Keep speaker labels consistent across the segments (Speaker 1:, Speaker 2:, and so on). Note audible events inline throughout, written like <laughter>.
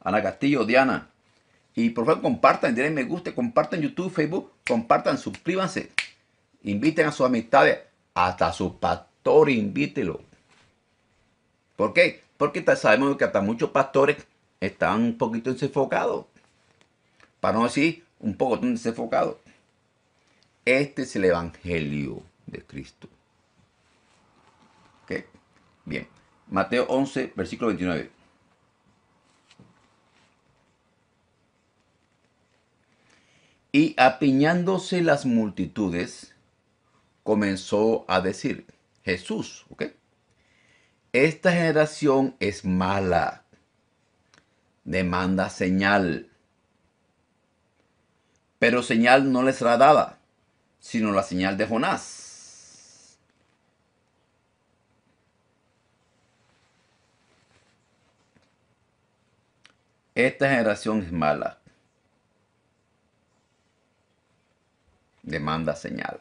Speaker 1: Ana Castillo, Diana. Y por favor compartan, denle me gusta, compartan YouTube, Facebook, compartan, suscríbanse. Inviten a sus amistades, hasta a su pastor, invítelo. ¿Por qué? Porque sabemos que hasta muchos pastores están un poquito desenfocados. Para no decir un poco desenfocados. Este es el Evangelio de Cristo. Bien. Mateo 11, versículo 29. Y apiñándose las multitudes, comenzó a decir, Jesús, ¿ok? Esta generación es mala, demanda señal, pero señal no les será dada, sino la señal de Jonás. Esta generación es mala. demanda señal.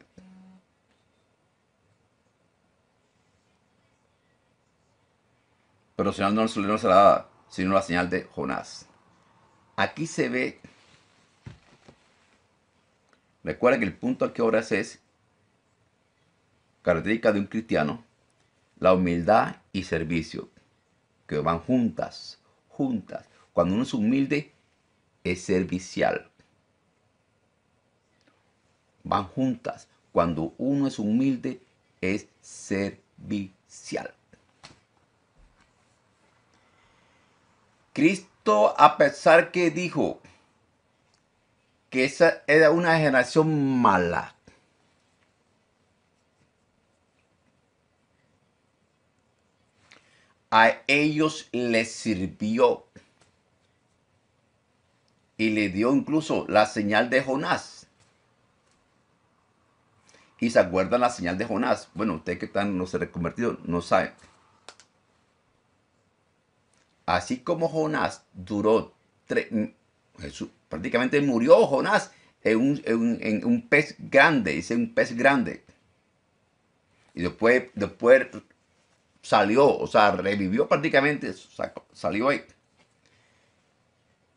Speaker 1: Pero señal no, es sino la señal de Jonás. Aquí se ve, recuerda que el punto a que obras es característica de un cristiano, la humildad y servicio, que van juntas, juntas. Cuando uno es humilde, es servicial van juntas. Cuando uno es humilde, es servicial. Cristo, a pesar que dijo que esa era una generación mala, a ellos les sirvió y le dio incluso la señal de Jonás y se acuerdan la señal de Jonás. Bueno, ustedes que están no se reconvertido no saben. Así como Jonás duró tres, prácticamente murió Jonás en un, pez grande, dice un pez grande. Y después, después salió, o sea, revivió prácticamente, salió ahí.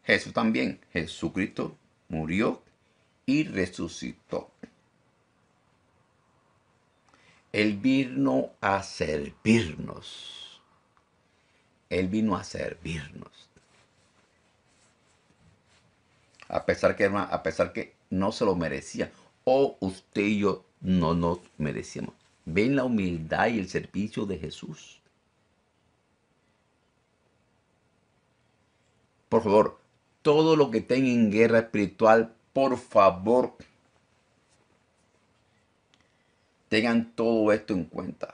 Speaker 1: Jesús también, Jesucristo murió y resucitó. Él vino a servirnos. Él vino a servirnos. A pesar que, a pesar que no se lo merecía. O usted y yo no nos merecíamos. Ven la humildad y el servicio de Jesús. Por favor, todo lo que tenga en guerra espiritual, por favor, Tengan todo esto en cuenta.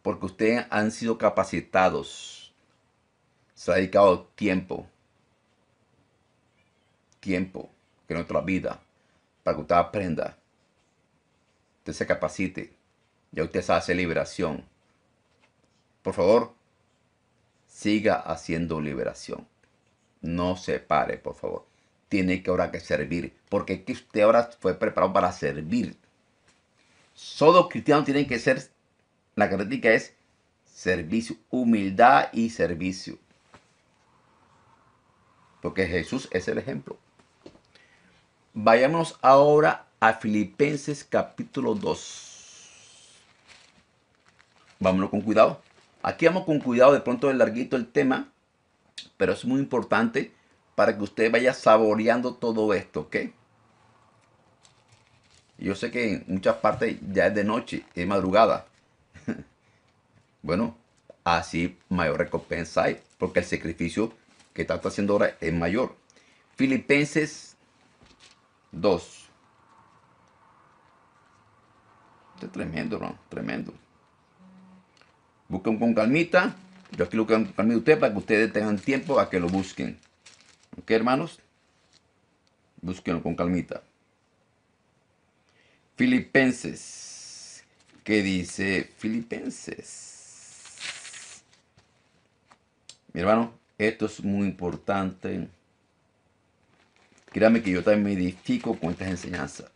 Speaker 1: Porque ustedes han sido capacitados. Se ha dedicado tiempo. Tiempo que nuestra vida. Para que usted aprenda. Usted se capacite. Ya usted hace liberación. Por favor, siga haciendo liberación. No se pare, por favor tiene que ahora que servir, porque usted ahora fue preparado para servir. Solo cristianos tienen que ser, la característica es servicio, humildad y servicio. Porque Jesús es el ejemplo. Vayámonos ahora a Filipenses capítulo 2. Vámonos con cuidado. Aquí vamos con cuidado, de pronto es larguito el tema, pero es muy importante para que usted vaya saboreando todo esto, ¿ok? Yo sé que en muchas partes ya es de noche, es madrugada. <laughs> bueno, así mayor recompensa hay, porque el sacrificio que está haciendo ahora es mayor. Filipenses 2. Esto es tremendo, ¿no? tremendo. Busquen con calmita. Yo aquí lo que calmita usted para que ustedes tengan tiempo a que lo busquen. Ok, hermanos, búsquenlo con calmita. Filipenses, ¿qué dice Filipenses? Mi hermano, esto es muy importante. Créame que yo también me edifico con estas enseñanzas.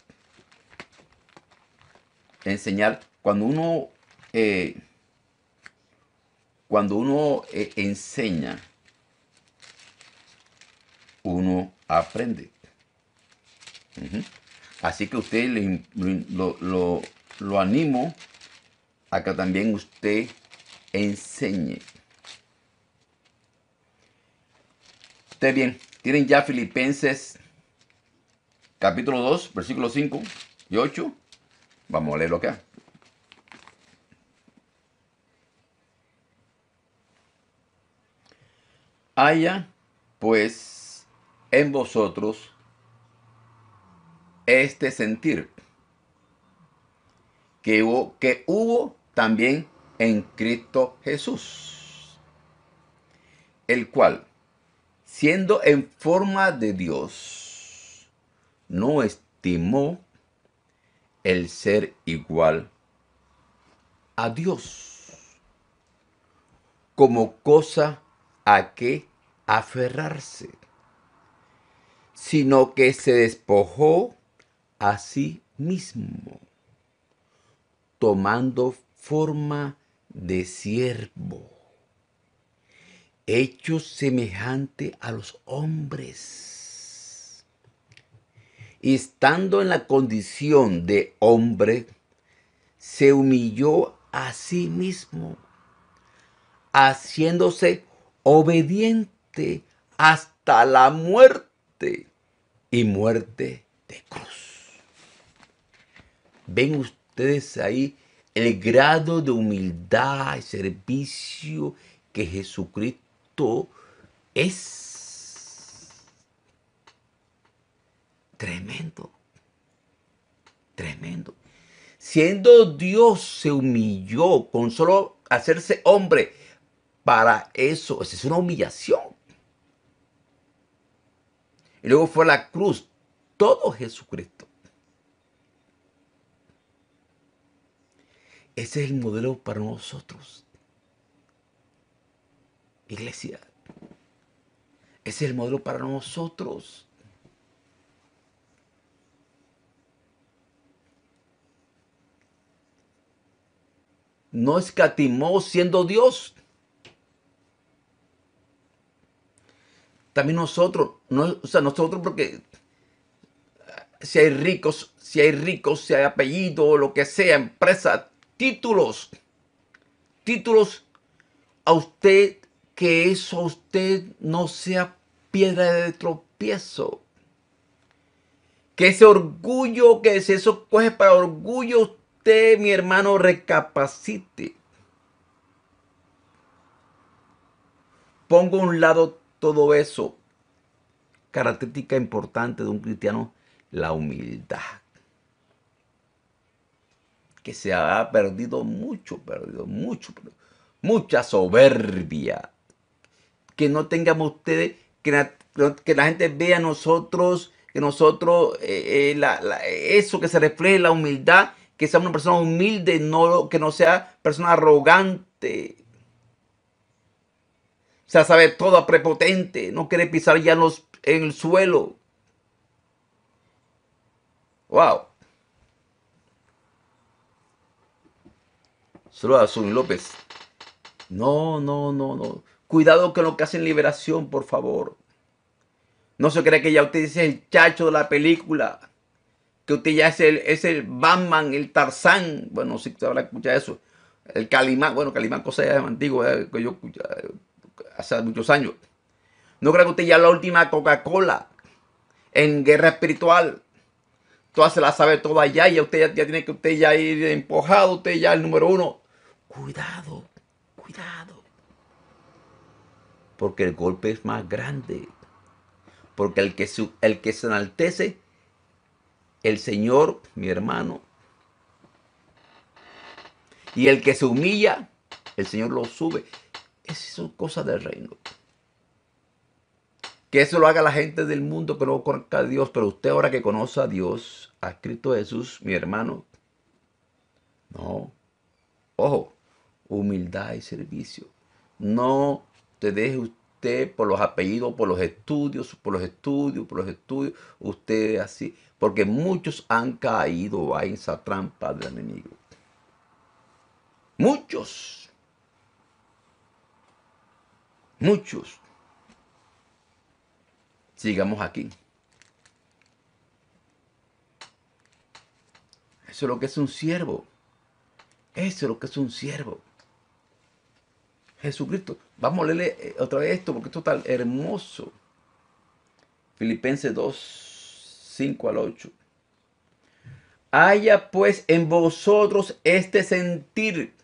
Speaker 1: Enseñar, cuando uno, eh, cuando uno eh, enseña, aprende. Así que usted lo, lo animo a que también usted enseñe. Usted bien, tienen ya Filipenses capítulo 2, versículos 5 y 8. Vamos a leerlo acá. Haya, pues, en vosotros este sentir que hubo, que hubo también en Cristo Jesús, el cual, siendo en forma de Dios, no estimó el ser igual a Dios como cosa a que aferrarse sino que se despojó a sí mismo, tomando forma de siervo, hecho semejante a los hombres. Y estando en la condición de hombre, se humilló a sí mismo, haciéndose obediente hasta la muerte y muerte de cruz. Ven ustedes ahí el grado de humildad y servicio que Jesucristo es. Tremendo, tremendo. Siendo Dios se humilló con solo hacerse hombre. Para eso, es una humillación. Y luego fue a la cruz todo Jesucristo. Ese es el modelo para nosotros. Iglesia. Ese es el modelo para nosotros. No escatimó siendo Dios. También nosotros, o sea, nosotros porque si hay ricos, si hay ricos, si hay apellido, lo que sea, empresa, títulos, títulos, a usted, que eso a usted no sea piedra de tropiezo. Que ese orgullo, que si eso coge para orgullo, usted, mi hermano, recapacite. Pongo un lado todo eso, característica importante de un cristiano, la humildad. Que se ha perdido mucho, perdido mucho, mucha soberbia. Que no tengamos ustedes, que la, gente vea a nosotros, que nosotros, eh, eh, eso que se refleje la humildad, que sea una persona humilde, no, que no sea persona arrogante, se sabe toda prepotente, no quiere pisar ya en, el suelo. Wow. Solo a López. No, no, no, no. Cuidado con lo que hacen liberación, por favor. No se cree que ya usted es el chacho de la película. Que usted ya es el, es el Batman, el Tarzán. Bueno, si usted habrá escucha eso. El Calimán. Bueno, Calimán, cosa ya es antiguo. Eh, que yo, eh, hace muchos años. No creo que usted ya la última Coca-Cola en guerra espiritual. Tú se la sabe toda allá y usted ya, tiene que usted ya ir empujado, usted ya el número uno. Cuidado, cuidado. Porque el golpe es más grande. Porque el que, el que se enaltece, el Señor, mi hermano. Y el que se humilla, el Señor lo sube. Esas son cosas del reino. Que eso lo haga la gente del mundo que no conozca a Dios, pero usted ahora que conoce a Dios, a Cristo Jesús, mi hermano, no. Ojo, humildad y servicio. No te deje usted por los apellidos, por los estudios, por los estudios, por los estudios. Usted así. Porque muchos han caído en esa trampa del enemigo. Muchos muchos, sigamos aquí. Eso es lo que es un siervo. Eso es lo que es un siervo. Jesucristo. Vamos a leerle eh, otra vez esto porque esto está hermoso. Filipenses 2, 5 al 8. Haya pues en vosotros este sentir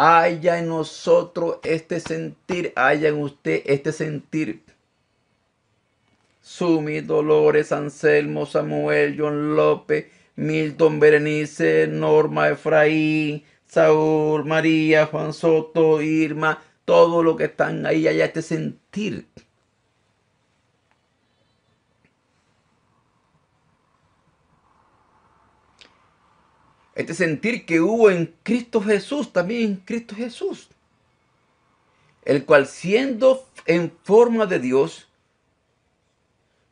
Speaker 1: Haya en nosotros este sentir, haya en usted este sentir. Sumi, Dolores, Anselmo, Samuel, John López, Milton, Berenice, Norma, Efraín, Saúl, María, Juan Soto, Irma, todo lo que están ahí, haya este sentir. Este sentir que hubo en Cristo Jesús, también en Cristo Jesús, el cual siendo en forma de Dios,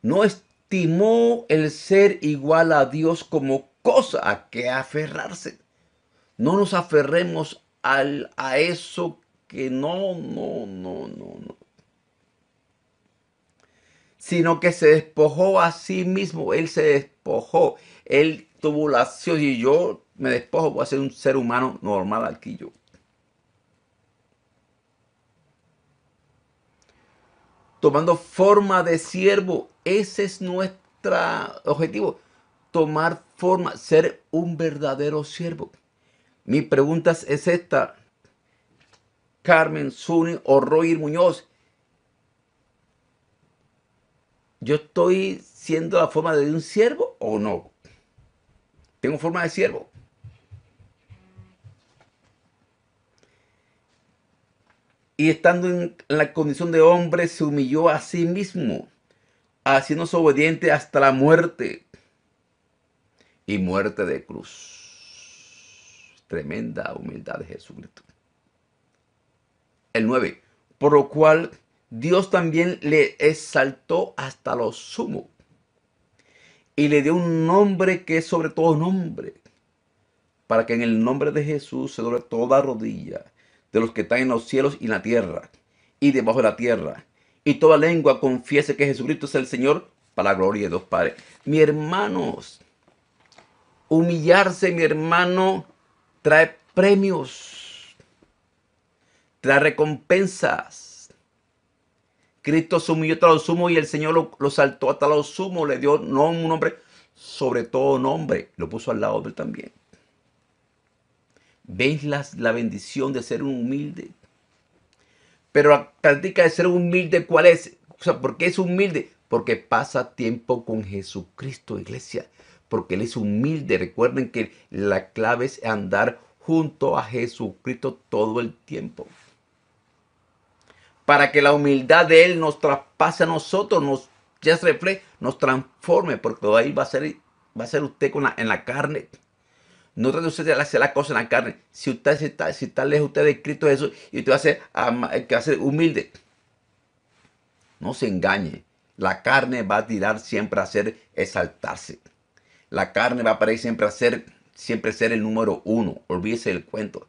Speaker 1: no estimó el ser igual a Dios como cosa a que aferrarse. No nos aferremos al, a eso que no, no, no, no, no. Sino que se despojó a sí mismo, él se despojó, él tuvo la y yo me despojo, voy a ser un ser humano normal aquí yo. Tomando forma de siervo, ese es nuestro objetivo, tomar forma, ser un verdadero siervo. Mi pregunta es esta, Carmen Zuni o Roy Muñoz, ¿yo estoy siendo la forma de un siervo o no? ¿Tengo forma de siervo? y estando en la condición de hombre se humilló a sí mismo, haciéndose obediente hasta la muerte y muerte de cruz. Tremenda humildad de Jesucristo. El 9. Por lo cual Dios también le exaltó hasta lo sumo y le dio un nombre que es sobre todo nombre, para que en el nombre de Jesús se doble toda rodilla de los que están en los cielos y en la tierra, y debajo de la tierra, y toda lengua confiese que Jesucristo es el Señor, para la gloria de Dios Padre. Mi hermanos, humillarse, mi hermano, trae premios, trae recompensas. Cristo se humilló hasta sumo y el Señor lo, saltó hasta lo sumo, le dio un nombre, sobre todo nombre, lo puso al lado de él también. ¿Veis la bendición de ser un humilde? Pero la práctica de ser humilde, ¿cuál es? ¿por qué es humilde? Porque pasa tiempo con Jesucristo, iglesia. Porque Él es humilde. Recuerden que la clave es andar junto a Jesucristo todo el tiempo. Para que la humildad de Él nos traspase a nosotros, nos, ya se nos transforme, porque ahí va a ser, va a ser usted con en la carne no trate usted de hacer la cosa en la carne. Si usted si está, lejos usted de Cristo Jesús y usted va a ser, eh, que humilde. No se engañe. La carne va a tirar siempre a hacer exaltarse. La carne va a parecer siempre a ser, siempre ser el número uno. Olvídese del cuento.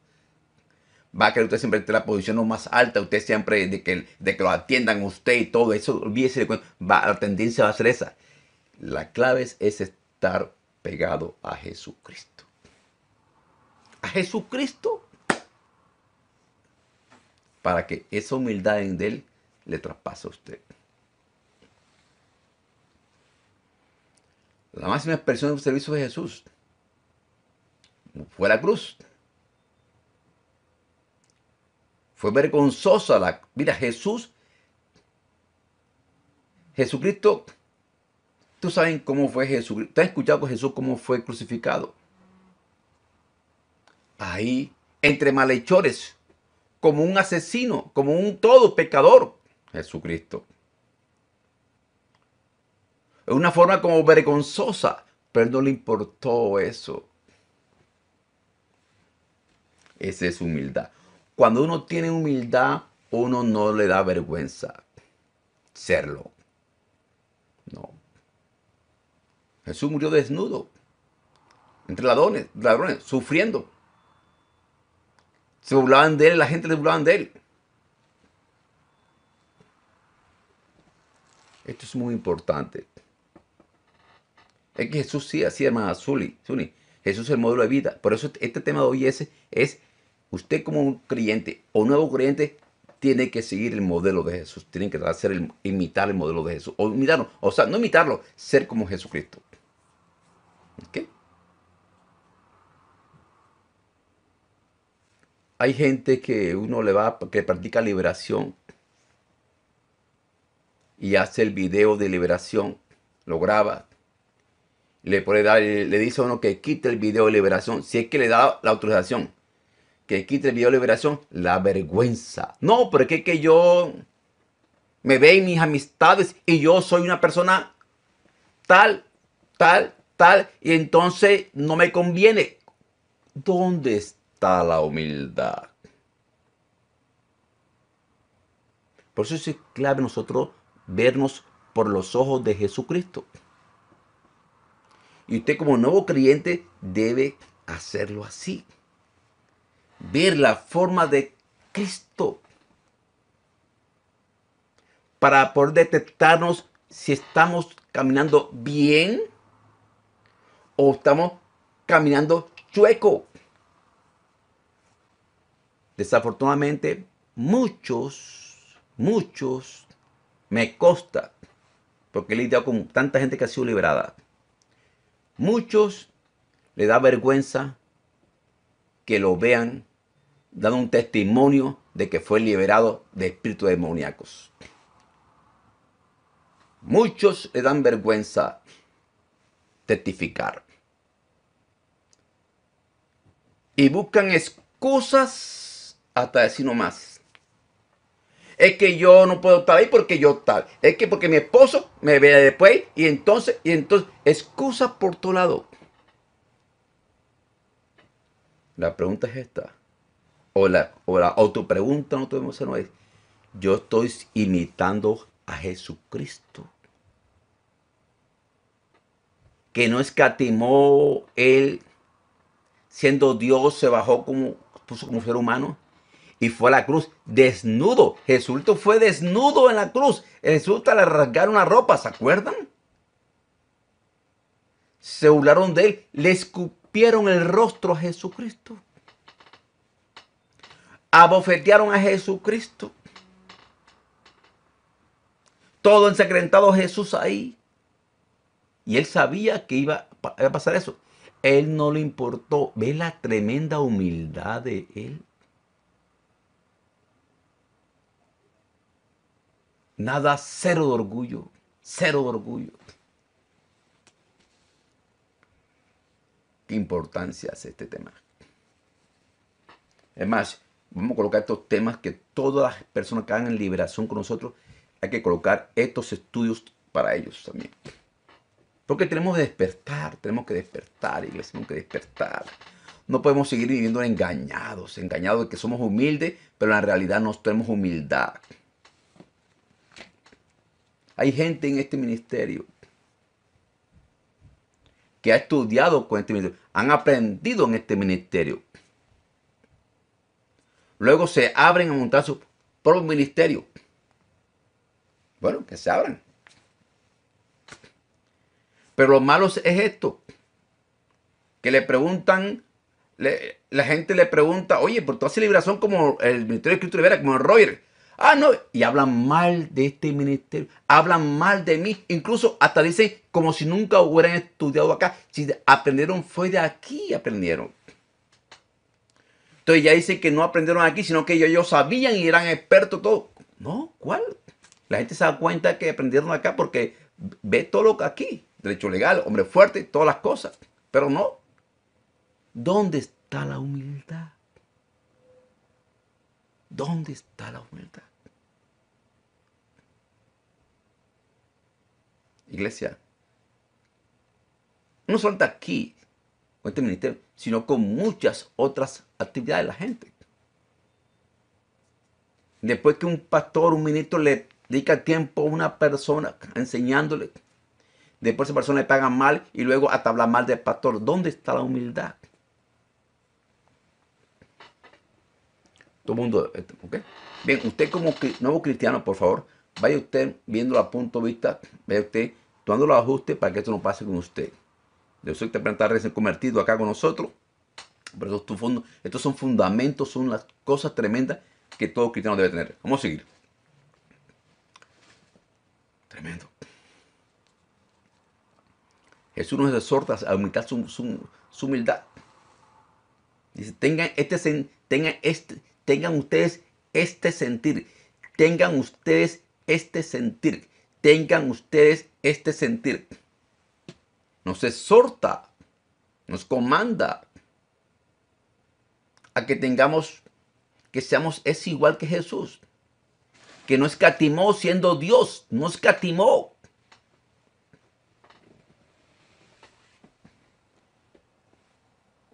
Speaker 1: Va a querer usted siempre la posición más alta, usted siempre de que, de lo atiendan usted y todo eso. Olvídese del cuento. la tendencia va a ser esa. La clave es estar pegado a Jesucristo. Jesucristo para que esa humildad en Él le traspase a usted. La máxima expresión del servicio de Jesús fue la cruz. Fue vergonzosa la... Mira, Jesús, Jesucristo, tú sabes cómo fue Jesucristo, tú has escuchado Jesús cómo fue crucificado ahí entre malhechores, como un asesino, como un todo pecador, Jesucristo. es una forma como vergonzosa, pero no le importó eso. Esa es humildad. Cuando uno tiene humildad, uno no le da vergüenza serlo. No. Jesús murió desnudo, entre ladrones, ladrones, sufriendo. Se burlaban de él, la gente se burlaban de él. Esto es muy importante. Es que Jesús sí así, más Zuli, Zuli. Jesús es el modelo de vida. Por eso este, este tema de hoy es, es usted como un creyente o nuevo creyente tiene que seguir el modelo de Jesús. Tiene que hacer el, imitar el modelo de Jesús. O imitarlo. O sea, no imitarlo, ser como Jesucristo. ¿Ok? Hay gente que uno le va, que practica liberación y hace el video de liberación, lo graba, le puede dar, le dice a uno que quite el video de liberación, si es que le da la autorización, que quite el video de liberación, la vergüenza. No, porque es que yo me en mis amistades y yo soy una persona tal, tal, tal, y entonces no me conviene. ¿Dónde está? está la humildad? Por eso es clave nosotros vernos por los ojos de Jesucristo. Y usted como nuevo creyente debe hacerlo así. Ver la forma de Cristo. Para poder detectarnos si estamos caminando bien o estamos caminando chueco. Desafortunadamente, muchos, muchos, me consta, porque he lidiado con tanta gente que ha sido liberada, muchos le da vergüenza que lo vean dando un testimonio de que fue liberado de espíritus demoníacos. Muchos le dan vergüenza testificar. Y buscan excusas hasta decir no más. Es que yo no puedo estar ahí porque yo tal. Es que porque mi esposo me ve después y entonces, y entonces, excusa por tu lado. La pregunta es esta. O la, o la autopregunta no tenemos no es. Yo estoy imitando a Jesucristo. Que no escatimó él, siendo Dios, se bajó como, puso como ser humano y fue a la cruz desnudo. Jesús fue desnudo en la cruz. Jesús le rasgaron la ropa, ¿se acuerdan? Se burlaron de él, le escupieron el rostro a Jesucristo. Abofetearon a Jesucristo. Todo ensacrentado Jesús ahí. Y él sabía que iba a pasar eso. Él no le importó. Ve la tremenda humildad de él. Nada, cero de orgullo, cero de orgullo. ¿Qué importancia hace este tema? Es más, vamos a colocar estos temas que todas las personas que hagan liberación con nosotros, hay que colocar estos estudios para ellos también. Porque tenemos que despertar, tenemos que despertar, iglesia, tenemos que despertar. No podemos seguir viviendo engañados, engañados de que somos humildes, pero en realidad no tenemos humildad. Hay gente en este ministerio que ha estudiado con este ministerio, han aprendido en este ministerio. Luego se abren a montar su propio ministerio. Bueno, que se abran. Pero lo malo es esto, que le preguntan, la gente le pregunta, oye, por toda haces liberación como el Ministerio de Cristo Libera, como el Roger. Ah, no, y hablan mal de este ministerio, hablan mal de mí, incluso hasta dicen como si nunca hubieran estudiado acá. Si aprendieron fue de aquí, aprendieron. Entonces ya dicen que no aprendieron aquí, sino que ellos, sabían y eran expertos todo. No, ¿cuál? La gente se da cuenta que aprendieron acá porque ve todo lo que aquí, derecho legal, hombre fuerte, todas las cosas. Pero no. ¿Dónde está la humildad? ¿Dónde está la humildad? iglesia. No solamente aquí, con este ministerio, sino con muchas otras actividades de la gente. Después que un pastor, un ministro le dedica tiempo a una persona enseñándole, después esa persona le paga mal y luego hasta habla mal del pastor. ¿Dónde está la humildad? Todo mundo, este, Bien, usted como nuevo cristiano, por favor, vaya usted viendo la punto de vista, vaya usted tomando los ajustes para que esto no pase con usted. Yo usted que te a recién convertido acá con nosotros, pero estos, fondo, estos son fundamentos, son las cosas tremendas que todo cristiano debe tener. Vamos a seguir. Tremendo. Jesús nos exhorta a aumentar su, humildad. Dice, tengan, este, tengan, este, tengan ustedes este sentir, tengan ustedes este sentir. Tengan ustedes este sentir. Nos exhorta, nos comanda a que tengamos, que seamos es igual que Jesús, que no escatimó siendo Dios, no escatimó.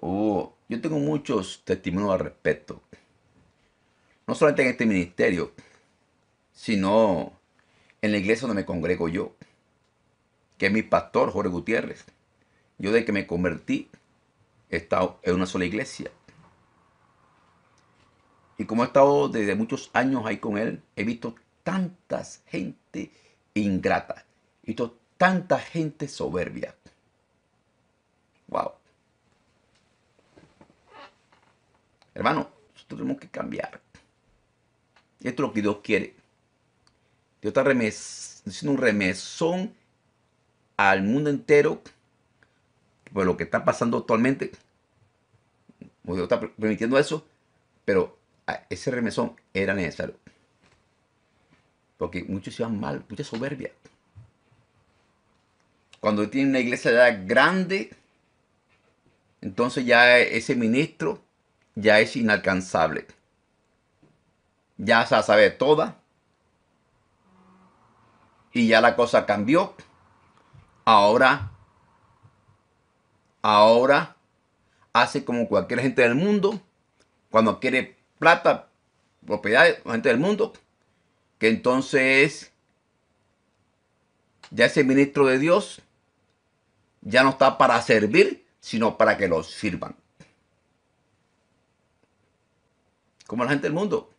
Speaker 1: Oh, yo tengo muchos testimonios al respecto. No solamente en este ministerio, sino en la iglesia donde me congrego yo, que es mi pastor Jorge Gutiérrez. Yo desde que me convertí he estado en una sola iglesia. Y como he estado desde muchos años ahí con él, he visto tantas gente ingrata, he visto tanta gente soberbia. Wow. Hermano, nosotros tenemos que cambiar. Esto es lo que Dios quiere. Dios está haciendo un remesón al mundo entero por lo que está pasando actualmente. Dios está permitiendo eso, pero ese remesón era necesario. Porque muchos iban mal, mucha soberbia. Cuando tiene una iglesia ya grande, entonces ya ese ministro ya es inalcanzable. Ya se sabe toda y ya la cosa cambió. Ahora, ahora hace como cualquier gente del mundo, cuando quiere plata, propiedades, gente del mundo, que entonces ya ese ministro de Dios ya no está para servir, sino para que los sirvan. Como la gente del mundo.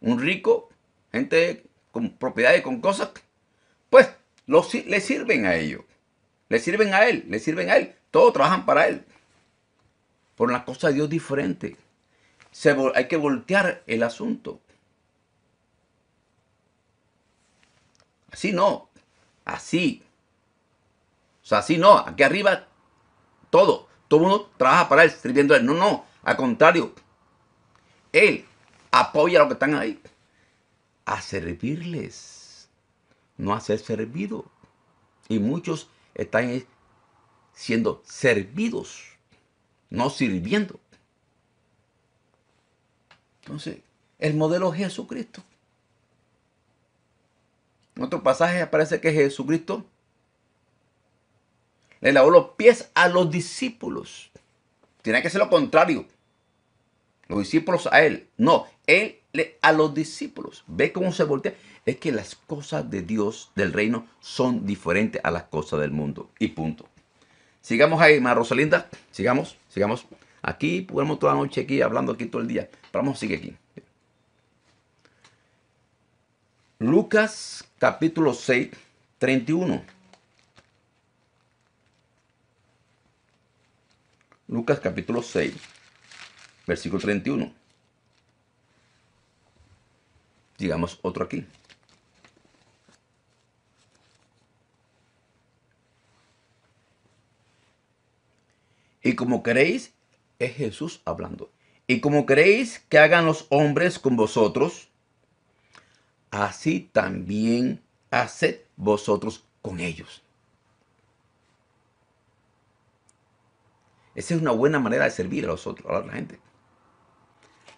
Speaker 1: Un rico, gente con propiedades, con cosas, pues los, le sirven a ellos. Le sirven a él, le sirven a él. Todos trabajan para él. Por las cosa de Dios diferente. Se, hay que voltear el asunto. Así no. Así. O sea, así no. Aquí arriba todo. Todo el mundo trabaja para él, sirviendo a él. No, no. Al contrario. Él apoya a los que están ahí a servirles, no a ser servido. Y muchos están siendo servidos, no sirviendo. Entonces, el modelo Jesucristo. En otro pasaje aparece que Jesucristo le lavó los pies a los discípulos. Tiene que ser lo contrario. Los discípulos a él. No, él a los discípulos. Ve cómo se voltea. Es que las cosas de Dios, del reino, son diferentes a las cosas del mundo. Y punto. Sigamos ahí, más Rosalinda. Sigamos, sigamos. Aquí podemos toda la noche aquí hablando aquí todo el día. Pero vamos a seguir aquí. Lucas capítulo 6, 31. Lucas capítulo 6, versículo 31 digamos, otro aquí. Y como queréis, es Jesús hablando. Y como queréis que hagan los hombres con vosotros, así también haced vosotros con ellos. Esa es una buena manera de servir a los otros, a la gente.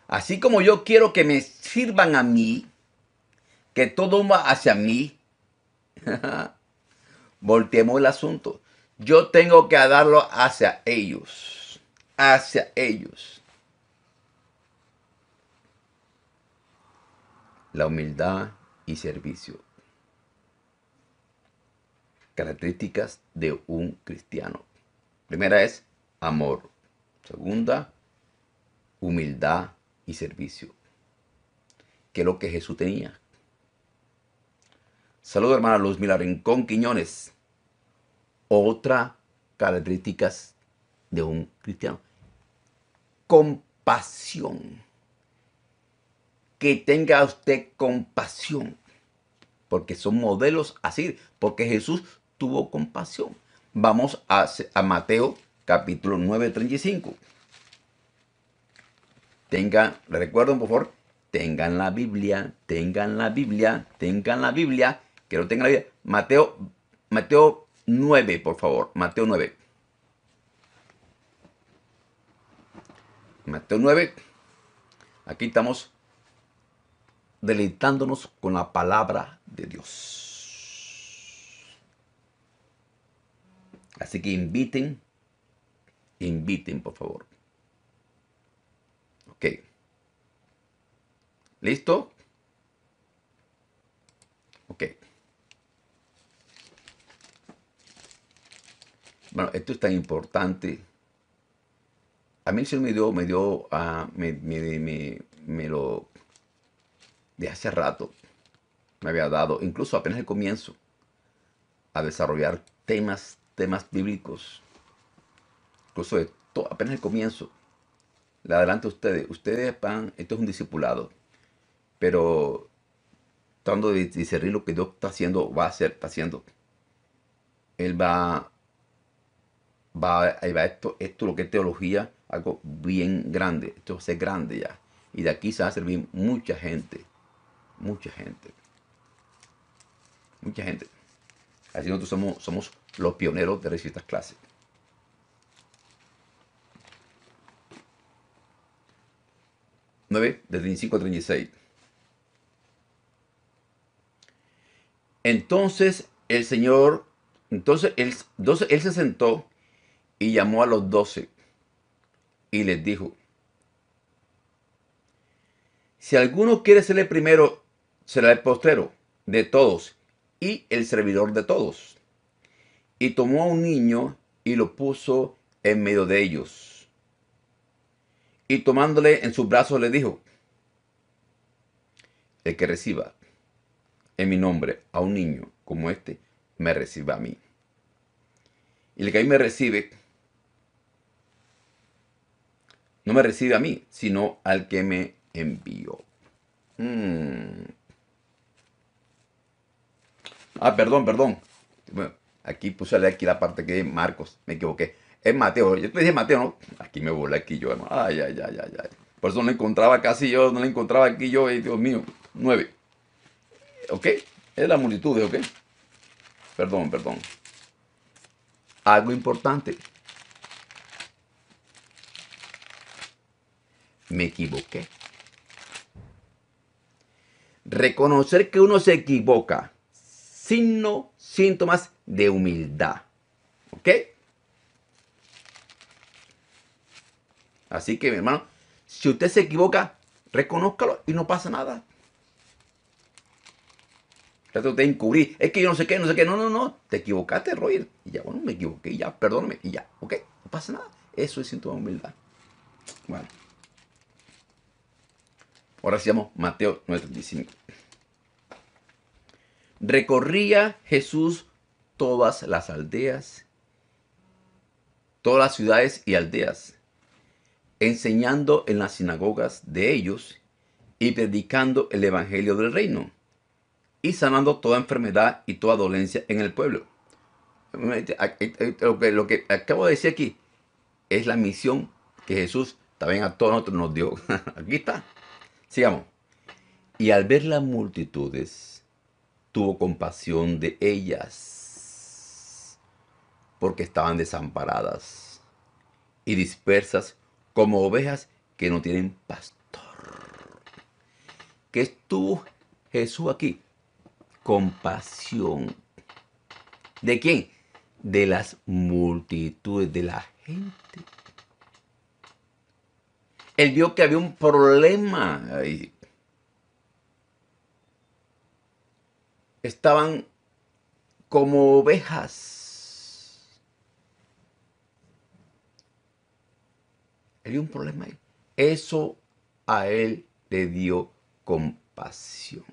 Speaker 1: Así como yo quiero que me sirvan a mí, que todo va hacia mí, <laughs> volteemos el asunto. Yo tengo que darlo hacia ellos, hacia ellos. La humildad y servicio. Características de un cristiano. Primera es amor. Segunda, humildad y servicio. Que es lo que Jesús tenía. Saludos, hermana Luz Rincón Quiñones. Otra característica de un cristiano. Compasión. Que tenga usted compasión. Porque son modelos así. Porque Jesús tuvo compasión. Vamos a, Mateo capítulo 9, 35. Tengan, recuerden por favor, tengan la Biblia, tengan la Biblia, tengan la Biblia que no tenga la vida. Mateo, Mateo 9, por favor. Mateo 9. Mateo 9. Aquí estamos deleitándonos con la palabra de Dios. Así que inviten, inviten, por favor. Ok. ¿Listo? Ok. Bueno, esto es tan importante. A mí el Señor me dio, me dio, ah, me, me, me, lo, de hace rato, me había dado, incluso apenas el comienzo, a desarrollar temas, temas bíblicos. Incluso esto, apenas el comienzo. Le adelanto a ustedes, ustedes van, esto es un discipulado, pero tratando de discernir lo que Dios está haciendo, va a hacer, está haciendo. Él va va esto, esto lo que es teología, algo bien grande, esto va a ser grande ya. Y de aquí se va a servir mucha gente, mucha gente, mucha gente. Así nosotros somos, somos los pioneros de clases clásicas. de 35 a 36. Entonces el Señor, entonces él, entonces él se sentó y llamó a los doce y les dijo, si alguno quiere ser el primero, será el postrero de todos y el servidor de todos. Y tomó a un niño y lo puso en medio de ellos. Y tomándole en sus brazos le dijo, el que reciba en mi nombre a un niño como este, me reciba a mí. Y el que me recibe, no me recibe a mí, sino al que me envió. Mm. Ah, perdón, perdón. aquí puse aquí la parte que es Marcos, me equivoqué. Es Mateo, yo te dije Mateo, ¿no? Aquí me volé aquí yo, Ay, ay, ay, ay, Por eso no encontraba casi yo, no la encontraba aquí yo, eh, Dios mío. Nueve. ¿Ok? Es la multitud, ¿ok? Perdón, perdón. Algo importante. me equivoqué. Reconocer que uno se equivoca, signo, síntomas de humildad. ¿Ok? Así que, mi hermano, si usted se equivoca, reconózcalo y no pasa nada. Trata de encubrir. Es que yo no sé qué, no sé qué. No, no, no. Te equivocaste, Roger. Y ya, bueno, me equivoqué, y ya, perdóname, y ya. Ok, no pasa nada. Eso es síntoma de humildad. Bueno. Ahora se llama Mateo 9:35. Recorría Jesús todas las aldeas, todas las ciudades y aldeas, enseñando en las sinagogas de ellos y predicando el evangelio del reino y sanando toda enfermedad y toda dolencia en el pueblo. lo que acabo de decir aquí es la misión que Jesús también a todos nosotros nos dio. <laughs> Aquí está. Sigamos. Y al ver las multitudes, tuvo compasión de ellas, porque estaban desamparadas y dispersas como ovejas que no tienen pastor. ¿Qué estuvo Jesús aquí? Compasión. ¿De quién? De las multitudes, de la gente él vio que había un problema ahí. Estaban como ovejas. Había un problema ahí. Eso a él le dio compasión.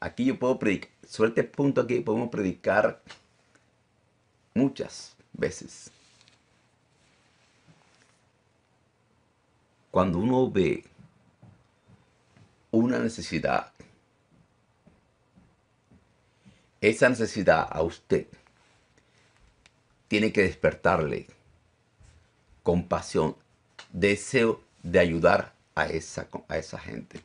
Speaker 1: Aquí yo puedo predicar, Suerte punto aquí podemos predicar muchas veces. cuando uno ve una necesidad, esa necesidad a usted tiene que despertarle compasión, deseo de ayudar a esa, a esa gente.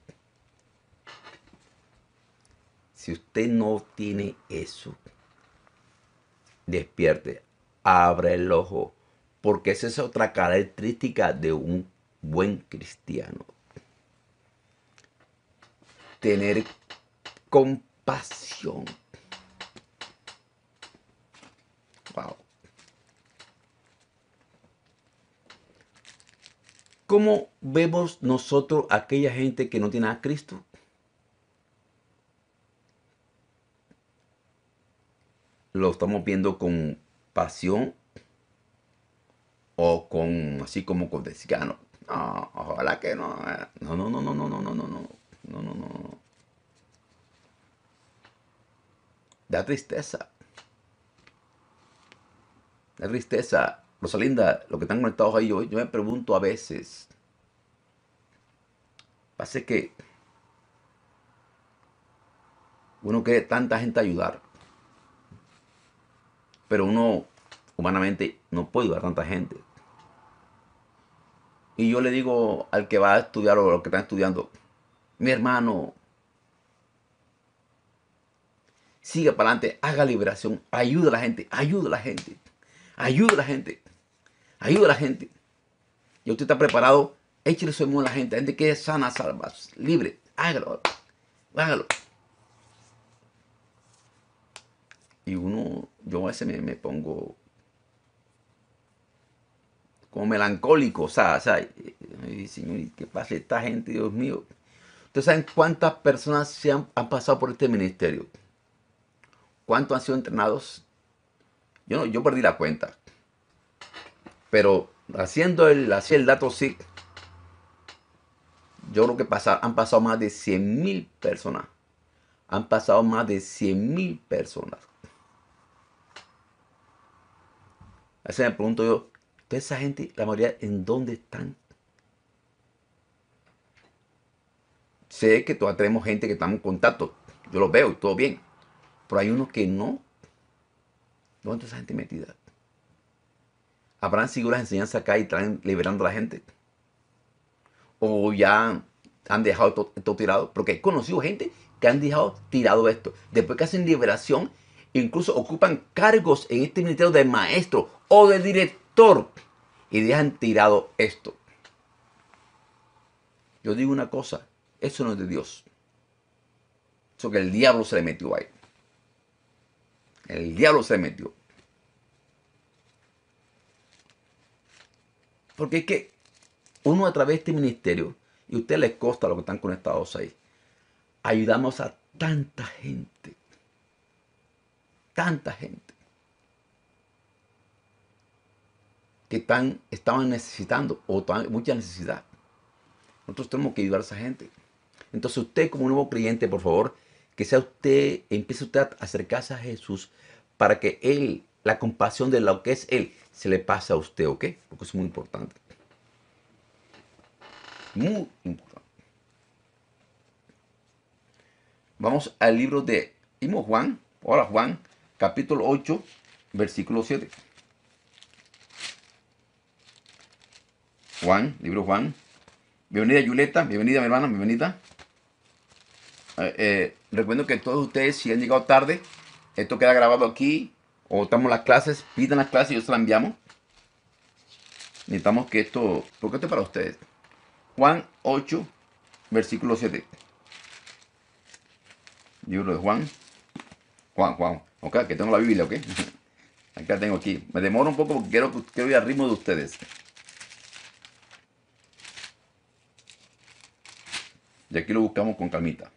Speaker 1: Si usted no tiene eso, despierte, abre el ojo, porque esa es otra característica de un buen cristiano. Tener compasión. Wow. ¿Cómo vemos nosotros aquella gente que no tiene a Cristo? Lo estamos viendo con pasión o con así como con desgano. No, ojalá que eh. no. No, no, no, no, no, no, no, no, no. No, no, Da tristeza. Da tristeza. Rosalinda, lo que están conectados ahí, yo, yo me pregunto a veces. Pasa que uno quiere tanta gente ayudar. Pero uno humanamente no puede ayudar a tanta gente. Y yo le digo al que va a estudiar o lo que está estudiando, mi hermano, sigue para adelante, haga liberación, ayuda a la gente, ayuda a la gente, ayude a la gente, ayude a la gente. Y usted está preparado, échale su amor a la gente, la gente que es sana, salva, libre, hágalo, hágalo. Y uno, yo a veces me pongo como melancólico, o sea, o señor, ¿qué pasa esta gente, Dios mío? Ustedes saben cuántas personas se han, pasado por este ministerio, cuántos han sido entrenados. Yo, yo perdí la cuenta, pero haciendo el, así el dato sí. yo creo que han pasado más de 100.000 personas. Han pasado más de mil personas. A veces me pregunto yo, esa gente, la mayoría, ¿en dónde están? Sé que todavía tenemos gente que está en contacto. Yo lo veo y todo bien. Pero hay uno que no. ¿Dónde está esa gente metida? ¿Habrán seguido las enseñanzas acá y traen liberando a la gente? ¿O ya han dejado todo tirado? Porque he conocido gente que han dejado tirado esto. Después que hacen liberación, incluso ocupan cargos en este ministerio de maestro o de director torpe y dejan tirado esto. Yo digo una cosa, eso no es de Dios. Eso que el diablo se le metió ahí. El diablo se le metió. Porque es que uno a través de este ministerio, y a usted les costa lo que están conectados ahí, ayudamos a tanta gente. Tanta gente. que estaban necesitando o mucha necesidad. Nosotros tenemos que ayudar a esa gente. Entonces usted como nuevo creyente, por favor, que sea usted, empiece usted a acercarse a Jesús para que Él, la compasión de lo que es Él, se le pase a usted, ¿ok? Porque es muy importante. Muy importante. Vamos al libro de ¿Vimos Juan, hola Juan, capítulo 8, versículo 7. Juan, libro Juan. Bienvenida Yuleta, bienvenida mi hermana, bienvenida. Eh, eh, recuerdo que todos ustedes, si han llegado tarde, esto queda grabado aquí, o estamos las clases, pidan las clases y yo se las enviamos. Necesitamos que esto, porque esto es para ustedes. Juan 8, versículo 7. Libro de Juan. Juan, Juan. Ok, que tengo la Biblia, ok. Acá <laughs> tengo aquí. Me demoro un poco porque quiero, quiero ir al ritmo de ustedes. Y aquí lo buscamos con calmita.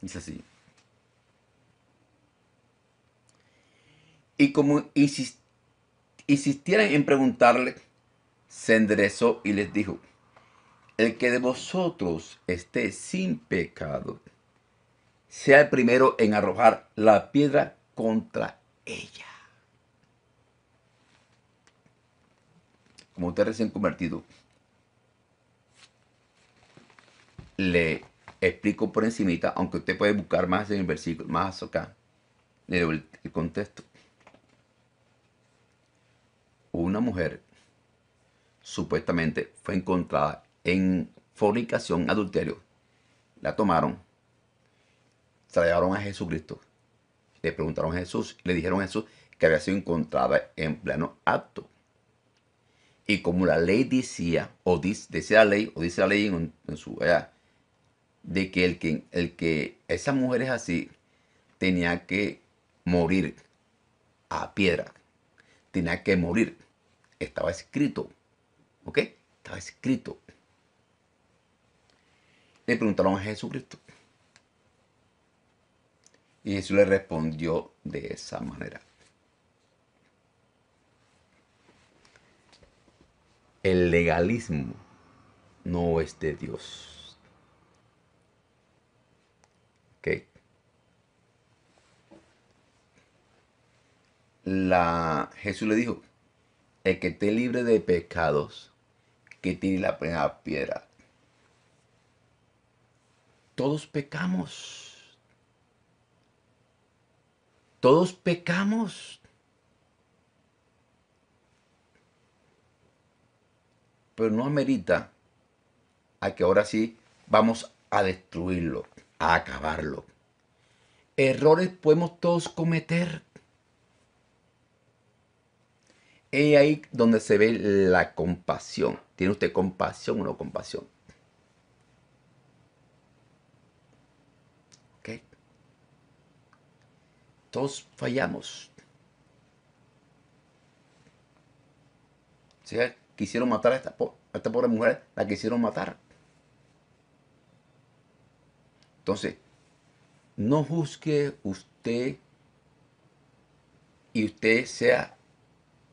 Speaker 1: Dice así. Y como insistieran en preguntarle, se enderezó y les dijo, el que de vosotros esté sin pecado, sea el primero en arrojar la piedra contra ella. Como usted recién convertido, le explico por encimita, aunque usted puede buscar más en el versículo, más acá, el, el contexto. Una mujer supuestamente fue encontrada en fornicación, adulterio. La tomaron, se llevaron a Jesucristo. Le preguntaron a Jesús, le dijeron a Jesús que había sido encontrada en pleno acto. Y como la ley decía, o dice, decía la ley, o dice la ley en, su de que el que, el que esa mujer es así tenía que morir a piedra. Tenía que morir. Estaba escrito. ¿Ok? Estaba escrito. Le preguntaron a Jesucristo. Y Jesús le respondió de esa manera. El legalismo no es de Dios. La, Jesús le dijo, el que esté libre de pecados, que tire la primera piedra. Todos pecamos. Todos pecamos. Pero no amerita a que ahora sí vamos a destruirlo a acabarlo. Errores podemos todos cometer. Es ahí donde se ve la compasión. ¿Tiene usted compasión o no compasión? ¿Ok? Todos fallamos. O sea, quisieron matar a esta, a esta pobre mujer, la quisieron matar. Entonces, no juzgue usted y usted sea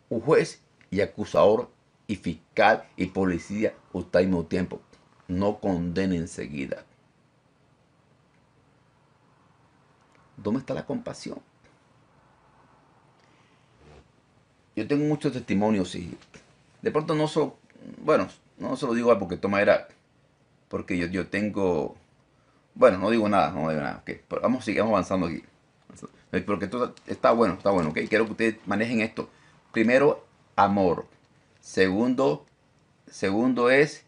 Speaker 1: un juez y acusador y fiscal y policía usted al mismo tiempo. No condene enseguida. ¿Dónde está la compasión? Yo tengo muchos testimonios y de pronto no soy bueno, no se lo digo porque toma era, porque yo, yo tengo bueno, no digo nada, no digo nada. Okay. Pero vamos, sigamos avanzando aquí. Porque esto está bueno, está bueno. ok. Quiero que ustedes manejen esto. Primero, amor. Segundo, segundo es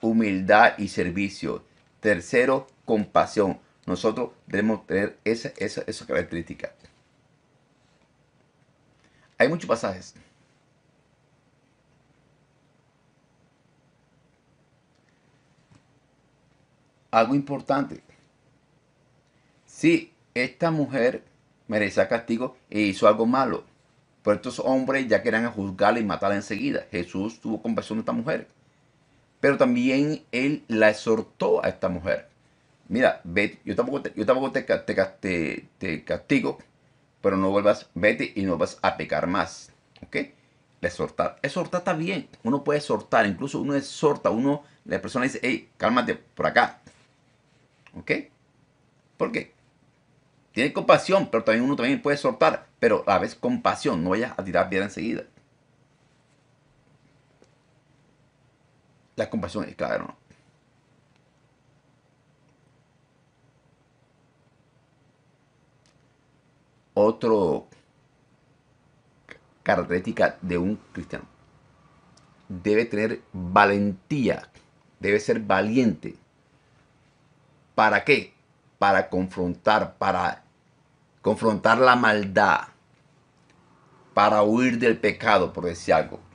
Speaker 1: humildad y servicio. Tercero, compasión. Nosotros debemos tener esa, esa característica. Hay muchos pasajes. algo importante. si esta mujer merecía castigo e hizo algo malo. Pero estos hombres ya querían juzgarla y matarla enseguida. Jesús tuvo compasión de esta mujer. Pero también él la exhortó a esta mujer. Mira, vete, yo tampoco, te, yo tampoco te, castigo, pero no vuelvas, vete y no vas a pecar más. ¿Ok? exhortar. Exhortar está bien. Uno puede exhortar. Incluso uno exhorta. Uno, la persona dice, hey, cálmate por acá. ¿Ok? ¿Por qué? Tiene compasión, pero también uno también puede soltar, pero a la vez compasión, no vayas a tirar piedra enseguida. La compasión es claro, ¿no? Otro característica de un cristiano. Debe tener valentía, debe ser valiente ¿Para qué? Para confrontar, para confrontar la maldad, para huir del pecado, por decir algo.